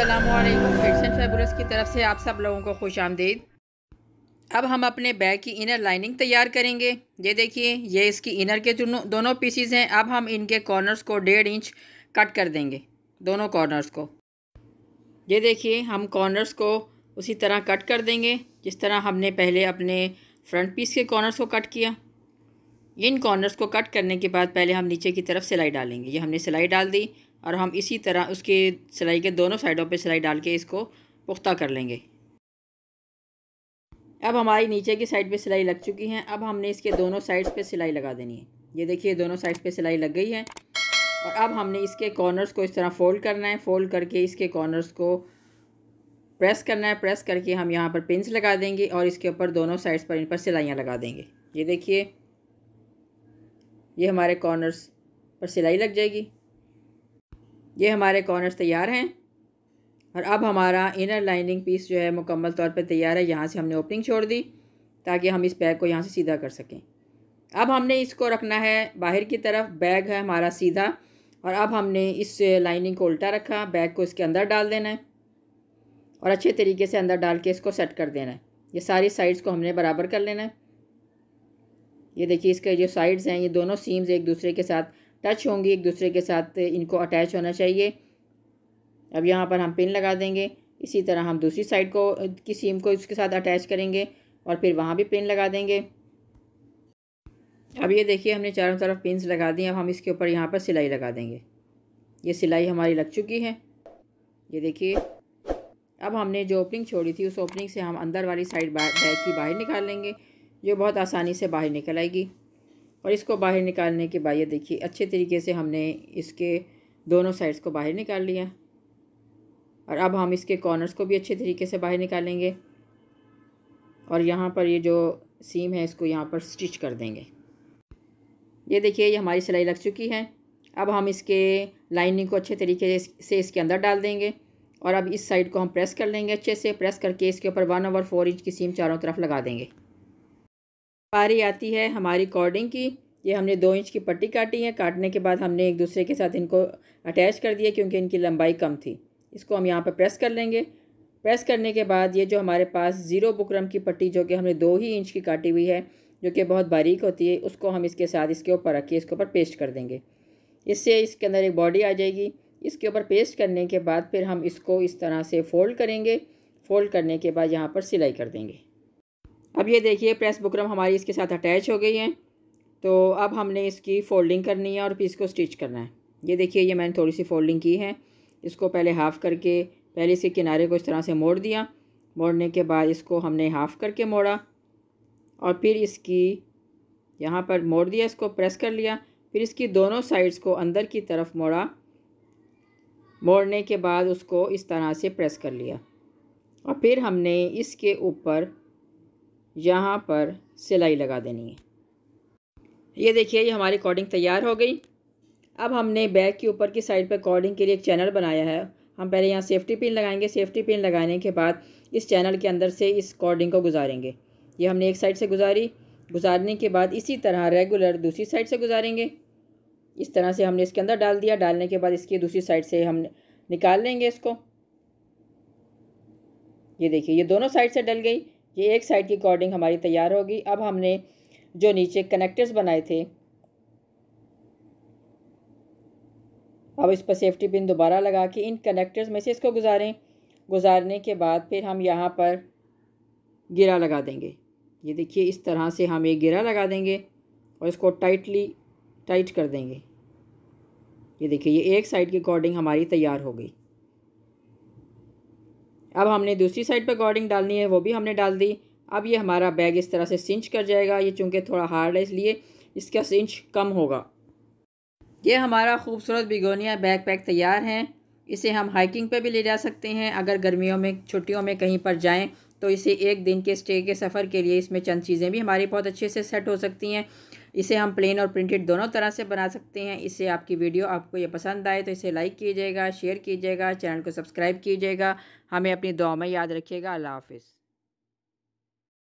Aslam fabulous की तरफ से आप सब लोगों को खुश आमदीद अब हम अपने बैग की इनर लाइनिंग तैयार करेंगे ये देखिए ये इसकी इनर के दोनों दोनों पीसीज हैं अब हम इनके कॉर्नर्स को डेढ़ इंच कट कर देंगे दोनों कॉर्नर्स को ये देखिए हम कॉर्नर्स को उसी तरह कट कर देंगे जिस तरह हमने पहले अपने फ्रंट पीस के कॉर्नर्स को कट किया इन कॉर्नर्स को कट करने के बाद पहले हम नीचे की तरफ सिलाई डालेंगे ये हमने सिलाई डाल दी और हम इसी तरह उसके सिलाई के दोनों साइडों पे सिलाई डाल के इसको पुख्ता कर लेंगे अब हमारी नीचे की साइड पे सिलाई लग चुकी है अब हमने इसके दोनों साइड्स पे सिलाई लगा देनी है ये देखिए दोनों साइड्स पे सिलाई लग गई है और अब हमने इसके कॉर्नर्स को इस तरह फ़ोल्ड करना है फ़ोल्ड करके इसके कॉर्नर्स को प्रेस करना है प्रेस करके हम यहाँ पर पिंस लगा देंगे और इसके ऊपर दोनों साइड्स पर इन पर सिलाइयाँ लगा देंगे ये देखिए ये हमारे कॉर्नर्स पर सिलाई लग जाएगी ये हमारे कॉर्नर्स तैयार हैं और अब हमारा इनर लाइनिंग पीस जो है मुकम्मल तौर पर तैयार है यहाँ से हमने ओपनिंग छोड़ दी ताकि हम इस बैग को यहाँ से सीधा कर सकें अब हमने इसको रखना है बाहर की तरफ बैग है हमारा सीधा और अब हमने इस लाइनिंग को उल्टा रखा बैग को इसके अंदर डाल देना है और अच्छे तरीके से अंदर डाल के इसको सेट कर देना है ये सारी साइड्स को हमने बराबर कर लेना है ये देखिए इसके जो साइड्स हैं ये दोनों सीम्स एक दूसरे के साथ टच होंगी एक दूसरे के साथ इनको अटैच होना चाहिए अब यहाँ पर हम पिन लगा देंगे इसी तरह हम दूसरी साइड को की सीम को इसके साथ अटैच करेंगे और फिर वहाँ भी पिन लगा देंगे अब ये देखिए हमने चारों तरफ पिन लगा दी अब हम इसके ऊपर यहाँ पर सिलाई लगा देंगे ये सिलाई हमारी लग चुकी है ये देखिए अब हमने जो ओपनिंग छोड़ी थी उस ओपनिंग से हम अंदर वाली साइड बैग की बाहर निकाल लेंगे जो बहुत आसानी से बाहर निकल आएगी और इसको बाहर निकालने के बाद ये देखिए अच्छे तरीके से हमने इसके दोनों साइड्स को बाहर निकाल लिया और अब हम इसके कॉर्नर्स को भी अच्छे तरीके से बाहर निकालेंगे और यहाँ पर ये जो सीम है इसको यहाँ पर स्टिच कर देंगे ये देखिए ये हमारी सिलाई लग चुकी है अब हम इसके लाइनिंग को अच्छे तरीके से इसके अंदर डाल देंगे और अब इस साइड को हम प्रेस कर लेंगे अच्छे से प्रेस करके इसके ऊपर वन ओवर फोर इंच की सीम चारों तरफ लगा देंगे बारी आती है हमारी कॉर्डिंग की ये हमने दो इंच की पट्टी काटी है काटने के बाद हमने एक दूसरे के साथ इनको अटैच कर दिया क्योंकि इनकी लंबाई कम थी इसको हम यहाँ पर प्रेस कर लेंगे प्रेस करने के बाद ये जो हमारे पास ज़ीरो बुकरम की पट्टी जो कि हमने दो ही इंच की काटी हुई है जो कि बहुत बारीक होती है उसको हम इसके साथ इसके ऊपर रखिए इसके ऊपर पेस्ट कर देंगे इससे इसके अंदर एक बॉडी आ जाएगी इसके ऊपर पेस्ट करने के बाद फिर हम इसको इस तरह से फ़ोल्ड करेंगे फ़ोल्ड करने के बाद यहाँ पर सिलाई कर देंगे अब ये देखिए प्रेस बुकरम हमारी इसके साथ अटैच हो गई है तो अब हमने इसकी फोल्डिंग करनी है और पीस को स्टिच करना है ये देखिए ये मैंने थोड़ी सी फोल्डिंग की है इसको पहले हाफ़ करके पहले इसके किनारे को इस तरह से मोड़ दिया मोड़ने के बाद इसको हमने हाफ़ करके मोड़ा और फिर इसकी यहाँ पर मोड़ दिया इसको प्रेस कर लिया फिर इसकी दोनों साइड्स को अंदर की तरफ मोड़ा मोड़ने के बाद उसको इस तरह से प्रेस कर लिया और फिर हमने इसके ऊपर यहाँ पर सिलाई लगा देनी है ये देखिए ये हमारी कॉर्डिंग तैयार हो गई अब हमने बैग के ऊपर की साइड पर कॉर्डिंग के लिए एक चैनल बनाया है हम पहले यहाँ सेफ्टी पिन लगाएंगे सेफ्टी पिन लगाने के बाद इस चैनल के अंदर से इस कॉर्डिंग को गुजारेंगे ये हमने एक साइड से गुजारी गुजारने के बाद इसी तरह रेगुलर दूसरी साइड से गुजारेंगे इस तरह से हमने इसके अंदर डाल दिया डालने के बाद इसकी दूसरी साइड से हम निकाल लेंगे इसको ये देखिए ये दोनों साइड से डल गई ये एक साइड की कॉर्डिंग हमारी तैयार होगी अब हमने जो नीचे कनेक्टर्स बनाए थे अब इस पर सेफ्टी पिन दोबारा लगा के इन कनेक्टर्स में से इसको गुजारें गुजारने के बाद फिर हम यहाँ पर गिरा लगा देंगे ये देखिए इस तरह से हम ये गिरा लगा देंगे और इसको टाइटली टाइट कर देंगे ये देखिए ये एक साइड की कॉर्डिंग हमारी तैयार हो गई अब हमने दूसरी साइड पर कॉर्डिंग डालनी है वो भी हमने डाल दी अब ये हमारा बैग इस तरह से सिंच कर जाएगा ये चूँकि थोड़ा हार्ड है इसलिए इसका सिंच कम होगा ये हमारा खूबसूरत बिगोनिया बैग पैक तैयार हैं इसे हम हाइकिंग पे भी ले जा सकते हैं अगर गर्मियों में छुट्टियों में कहीं पर जाएं तो इसे एक दिन के स्टे के सफ़र के लिए इसमें चंद चीज़ें भी हमारी बहुत अच्छे से सेट हो सकती हैं इसे हम प्लेन और प्रिंटेड दोनों तरह से बना सकते हैं इससे आपकी वीडियो आपको ये पसंद आए तो इसे लाइक कीजिएगा शेयर कीजिएगा चैनल को सब्सक्राइब कीजिएगा हमें अपनी दुआ में याद रखिएगा अल्लाह हाफिज़